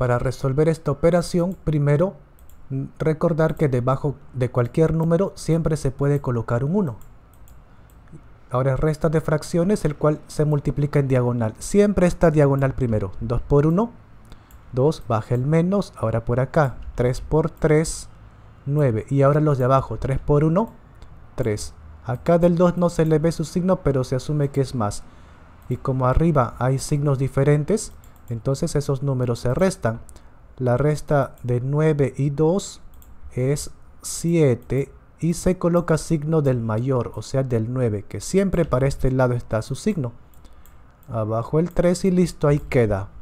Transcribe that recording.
Para resolver esta operación, primero mm, recordar que debajo de cualquier número siempre se puede colocar un 1. Ahora resta de fracciones, el cual se multiplica en diagonal. Siempre está diagonal primero. 2 por 1, 2, baja el menos, ahora por acá. 3 por 3, 9. Y ahora los de abajo, 3 por 1, 3. Acá del 2 no se le ve su signo, pero se asume que es más. Y como arriba hay signos diferentes, entonces esos números se restan. La resta de 9 y 2 es 7 y se coloca signo del mayor, o sea del 9, que siempre para este lado está su signo. Abajo el 3 y listo, ahí queda.